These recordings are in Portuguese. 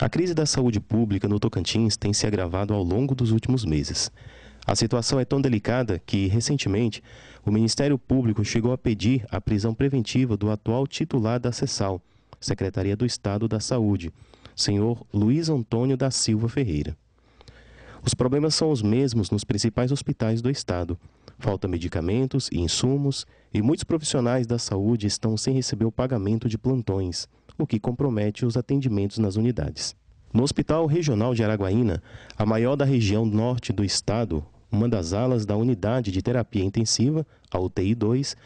A crise da saúde pública no Tocantins tem se agravado ao longo dos últimos meses. A situação é tão delicada que, recentemente, o Ministério Público chegou a pedir a prisão preventiva do atual titular da CESAL, Secretaria do Estado da Saúde, senhor Luiz Antônio da Silva Ferreira. Os problemas são os mesmos nos principais hospitais do Estado. Falta medicamentos e insumos, e muitos profissionais da saúde estão sem receber o pagamento de plantões o que compromete os atendimentos nas unidades. No Hospital Regional de Araguaína, a maior da região norte do estado, uma das alas da unidade de terapia intensiva, a UTI 2,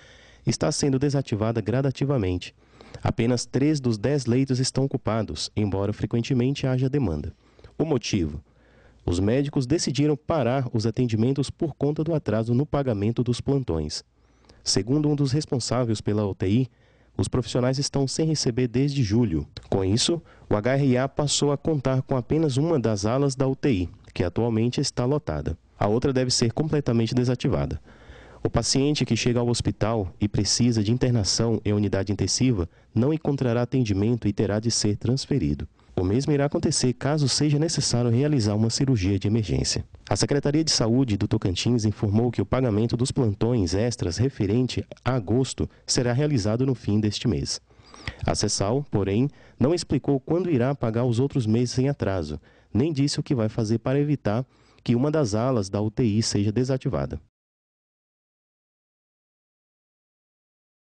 está sendo desativada gradativamente. Apenas três dos dez leitos estão ocupados, embora frequentemente haja demanda. O motivo? Os médicos decidiram parar os atendimentos por conta do atraso no pagamento dos plantões. Segundo um dos responsáveis pela UTI, os profissionais estão sem receber desde julho. Com isso, o HRA passou a contar com apenas uma das alas da UTI, que atualmente está lotada. A outra deve ser completamente desativada. O paciente que chega ao hospital e precisa de internação em unidade intensiva não encontrará atendimento e terá de ser transferido. O mesmo irá acontecer caso seja necessário realizar uma cirurgia de emergência. A Secretaria de Saúde do Tocantins informou que o pagamento dos plantões extras referente a agosto será realizado no fim deste mês. A CESAL, porém, não explicou quando irá pagar os outros meses em atraso, nem disse o que vai fazer para evitar que uma das alas da UTI seja desativada.